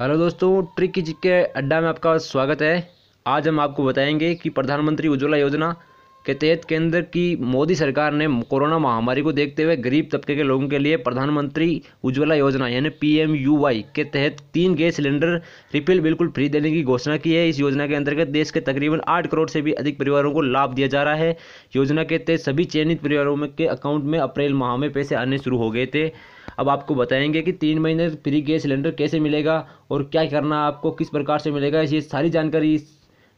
hello दोस्तों trick की चिक के अड्डा में आपका स्वागत है आज हम आपको बताएंगे कि प्रधानमंत्री उज्ज्वला योजना के तहत केंद्र की मोदी सरकार ने कोरोना महामारी को देखते हुए गरीब तबके के लोगों के लिए प्रधानमंत्री उज्ज्वला योजना यानी पीएमयूवाई के तहत तीन गैस सिलेंडर रिफिल बिल्कुल फ्री देने की घोषणा की है इस योजना के अंतर्गत देश के तकरीबन आठ करोड़ से भी अधिक परिवारों को लाभ दिया जा रहा है योजना के तहत सभी चयनित परिवारों के अकाउंट में अप्रैल माह में पैसे आने शुरू हो गए थे अब आपको बताएंगे कि तीन महीने फ्री गैस सिलेंडर कैसे मिलेगा और क्या करना आपको किस प्रकार से मिलेगा ये सारी जानकारी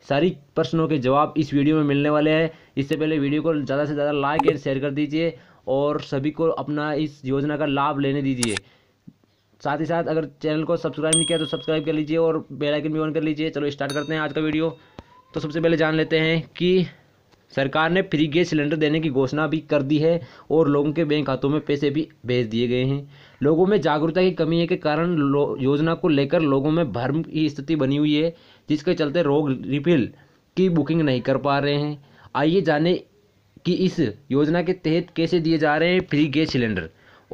सारी प्रश्नों के जवाब इस वीडियो में मिलने वाले हैं इससे पहले वीडियो को ज़्यादा से ज़्यादा लाइक एंड शेयर कर दीजिए और सभी को अपना इस योजना का लाभ लेने दीजिए साथ ही साथ अगर चैनल को सब्सक्राइब नहीं किया तो सब्सक्राइब कर लीजिए और बेल आइकन भी ऑन कर लीजिए चलो स्टार्ट करते हैं आज का वीडियो तो सबसे पहले जान लेते हैं कि सरकार ने फ्री गैस सिलेंडर देने की घोषणा भी कर दी है और लोगों के बैंक खातों में पैसे भी भेज दिए गए हैं लोगों में जागरूकता की कमी है के कारण योजना को लेकर लोगों में भर्म की स्थिति बनी हुई है जिसके चलते रोग रिफिल की बुकिंग नहीं कर पा रहे हैं आइए जाने कि इस योजना के तहत कैसे दिए जा रहे हैं फ्री गैस सिलेंडर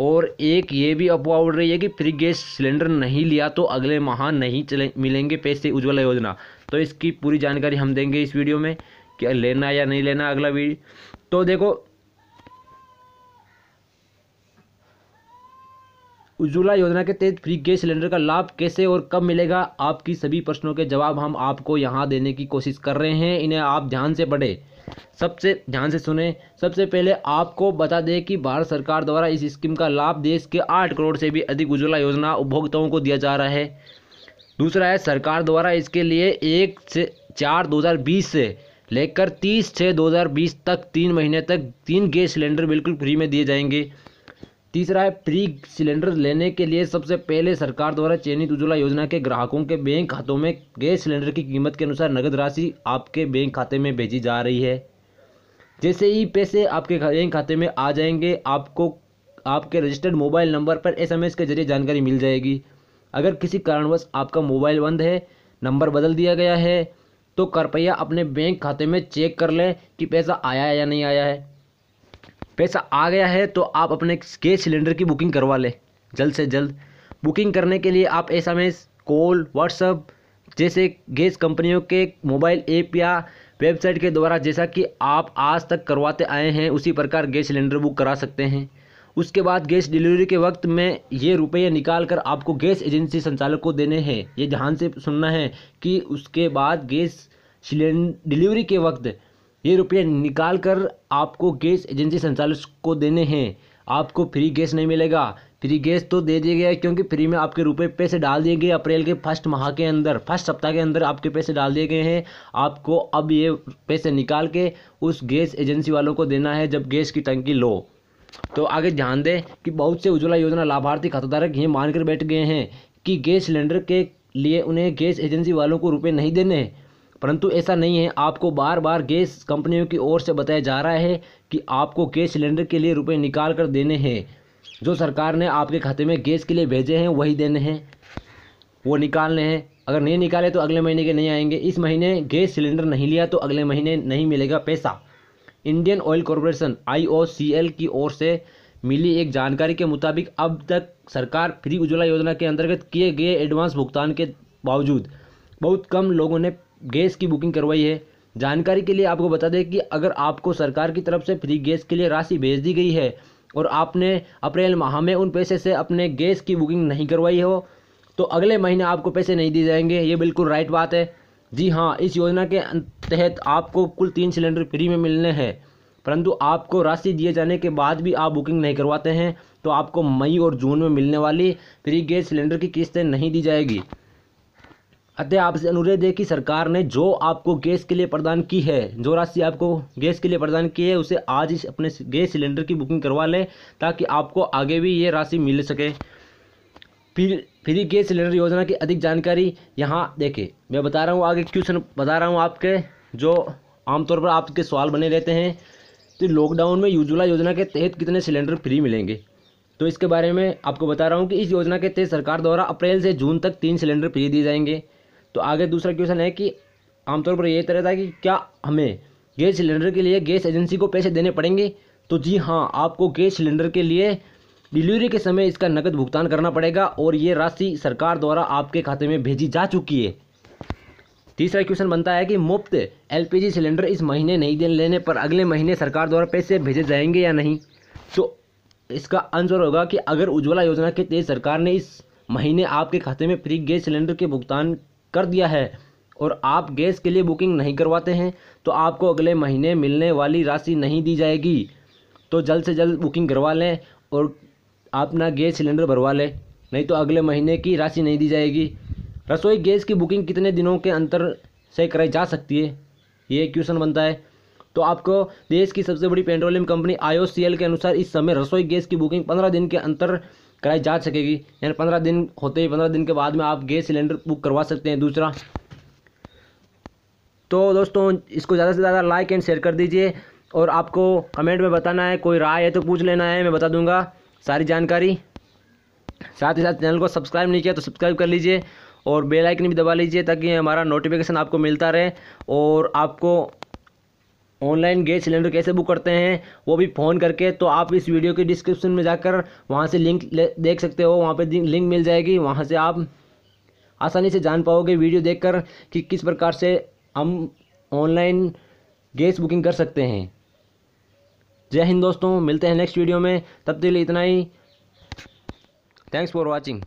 और एक ये भी अफवाह उड़ रही है कि फ्री गैस सिलेंडर नहीं लिया तो अगले माह नहीं चले मिलेंगे पैसे उज्ज्वला योजना तो इसकी पूरी जानकारी हम देंगे इस वीडियो में क्या लेना या नहीं लेना अगला वीडियो तो देखो उज्ज्वला योजना के तहत फ्री गैस सिलेंडर का लाभ कैसे और कब मिलेगा आपकी सभी प्रश्नों के जवाब हम आपको यहाँ देने की कोशिश कर रहे हैं इन्हें आप ध्यान से पढ़े सबसे ध्यान से सुने सबसे पहले आपको बता दें कि भारत सरकार द्वारा इस स्कीम का लाभ देश के आठ करोड़ से भी अधिक उज्ज्वला योजना उपभोक्ताओं को दिया जा रहा है दूसरा है सरकार द्वारा इसके लिए एक से चार दो से लेकर 30 छः 2020 तक तीन महीने तक तीन गैस सिलेंडर बिल्कुल फ्री में दिए जाएंगे तीसरा है फ्री सिलेंडर लेने के लिए सबसे पहले सरकार द्वारा चयनित उज्ज्वला योजना के ग्राहकों के बैंक खातों में गैस सिलेंडर की कीमत के अनुसार नगद राशि आपके बैंक खाते में भेजी जा रही है जैसे ही पैसे आपके बैंक खाते में आ जाएंगे आपको आपके रजिस्टर्ड मोबाइल नंबर पर एसएमएस के जरिए जानकारी मिल जाएगी अगर किसी कारणवश आपका मोबाइल बंद है नंबर बदल दिया गया है तो कृपया अपने बैंक खाते में चेक कर लें कि पैसा आया है या नहीं आया है पैसा आ गया है तो आप अपने गैस सिलेंडर की बुकिंग करवा लें जल्द से जल्द बुकिंग करने के लिए आप S M S call WhatsApp जैसे गैस कंपनियों के मोबाइल ऐप या वेबसाइट के द्वारा जैसा कि आप आज तक करवाते आए हैं उसी प्रकार गैस सिलेंडर बुक करा सकते हैं उसके बाद गैस डिलीवरी के वक्त में ये रुपये निकाल कर आपको गैस एजेंसी संचालक को देने हैं ये ध्यान से सुनना है कि उसके बाद गैस डिलीवरी के वक्त ये रुपये निकाल कर आपको गैस एजेंसी संचालक को देने हैं आपको फ्री गैस नहीं मिलेगा फ्री गैस तो दे दिया गया क्योंकि फ्री में आपके रुपए पैसे डाल दिए गए अप्रैल के फर्स्ट माह के अंदर फर्स्ट सप्ताह के अंदर आपके पैसे डाल दिए गए हैं आपको अब ये पैसे निकाल के उस गैस एजेंसी वालों को देना है जब गैस की टंकी लो तो आगे ध्यान दें कि बहुत से उज्ज्वला योजना लाभार्थी खाताधारक ये मानकर बैठ गए हैं कि गैस सिलेंडर के लिए उन्हें गैस एजेंसी वालों को रुपये नहीं देने हैं परंतु ऐसा नहीं है आपको बार बार गैस कंपनियों की ओर से बताया जा रहा है कि आपको गैस सिलेंडर के लिए रुपए निकाल कर देने हैं जो सरकार ने आपके खाते में गैस के लिए भेजे हैं वही देने हैं वो निकालने हैं अगर नहीं निकाले तो अगले महीने के नहीं आएंगे इस महीने गैस सिलेंडर नहीं लिया तो अगले महीने नहीं मिलेगा पैसा इंडियन ऑयल कॉरपोरेशन आई की ओर से मिली एक जानकारी के मुताबिक अब तक सरकार फ्री उज्ज्वला योजना के अंतर्गत किए गए एडवांस भुगतान के बावजूद बहुत कम लोगों ने गैस की बुकिंग करवाई है जानकारी के लिए आपको बता दें कि अगर आपको सरकार की तरफ से फ्री गैस के लिए राशि भेज दी गई है और आपने अप्रैल माह में उन पैसे से अपने गैस की बुकिंग नहीं करवाई हो तो अगले महीने आपको पैसे नहीं दिए जाएंगे ये बिल्कुल राइट बात है जी हाँ इस योजना के तहत आपको कुल तीन सिलेंडर फ्री में मिलने हैं परंतु आपको राशि दिए जाने के बाद भी आप बुकिंग नहीं करवाते हैं तो आपको मई और जून में मिलने वाली फ्री गैस सिलेंडर की किस्तें नहीं दी जाएगी अतः आपसे अनुरोध है कि सरकार ने जो आपको गैस के लिए प्रदान की है जो राशि आपको गैस के लिए प्रदान की है उसे आज इस अपने गैस सिलेंडर की बुकिंग करवा लें ताकि आपको आगे भी ये राशि मिल सके फिर फ्री गैस सिलेंडर योजना की अधिक जानकारी यहाँ देखें मैं बता रहा हूँ आगे क्वेश्चन बता रहा हूँ आपके जो आमतौर पर आपके सवाल बने रहते हैं तो लॉकडाउन में उज्ज्वला योजना के तहत कितने सिलेंडर फ्री मिलेंगे तो इसके बारे में आपको बता रहा हूँ कि इस योजना के तहत सरकार द्वारा अप्रैल से जून तक तीन सिलेंडर फ्री दिए जाएंगे तो आगे दूसरा क्वेश्चन है कि आमतौर पर यही तरह था कि क्या हमें गैस सिलेंडर के लिए गैस एजेंसी को पैसे देने पड़ेंगे तो जी हाँ आपको गैस सिलेंडर के लिए डिलीवरी के समय इसका नकद भुगतान करना पड़ेगा और ये राशि सरकार द्वारा आपके खाते में भेजी जा चुकी है तीसरा क्वेश्चन बनता है कि मुफ्त एलपीजी सिलेंडर इस महीने नहीं दिन लेने पर अगले महीने सरकार द्वारा पैसे भेजे जाएंगे या नहीं तो इसका आंसर होगा कि अगर उज्ज्वला योजना के तहत सरकार ने इस महीने आपके खाते में फ्री गैस सिलेंडर के भुगतान कर दिया है और आप गैस के लिए बुकिंग नहीं करवाते हैं तो आपको अगले महीने मिलने वाली राशि नहीं दी जाएगी तो जल्द से जल्द बुकिंग करवा लें और आप ना गैस सिलेंडर भरवा लें नहीं तो अगले महीने की राशि नहीं दी जाएगी रसोई गैस की बुकिंग कितने दिनों के अंतर से कराई जा सकती है ये क्वेश्चन बनता है तो आपको देश की सबसे बड़ी पेट्रोलियम कंपनी आई के अनुसार इस समय रसोई गैस की बुकिंग पंद्रह दिन के अंतर कराई जा सकेगी यानी पंद्रह दिन होते ही पंद्रह दिन के बाद में आप गैस सिलेंडर बुक करवा सकते हैं दूसरा तो दोस्तों इसको ज़्यादा से ज़्यादा लाइक एंड शेयर कर दीजिए और आपको कमेंट में बताना है कोई राय है तो पूछ लेना है मैं बता दूंगा सारी जानकारी साथ ही साथ चैनल को सब्सक्राइब नहीं किया तो सब्सक्राइब कर लीजिए और बेल आइकन भी दबा लीजिए ताकि हमारा नोटिफिकेशन आपको मिलता रहे और आपको ऑनलाइन गैस सिलेंडर कैसे बुक करते हैं वो भी फ़ोन करके तो आप इस वीडियो के डिस्क्रिप्शन में जाकर वहाँ से लिंक देख सकते हो वहाँ पर लिंक मिल जाएगी वहाँ से आप आसानी से जान पाओगे वीडियो देखकर कि किस प्रकार से हम ऑनलाइन गैस बुकिंग कर सकते हैं जय हिंद दोस्तों मिलते हैं नेक्स्ट वीडियो में तब तक इतना ही थैंक्स फॉर वॉचिंग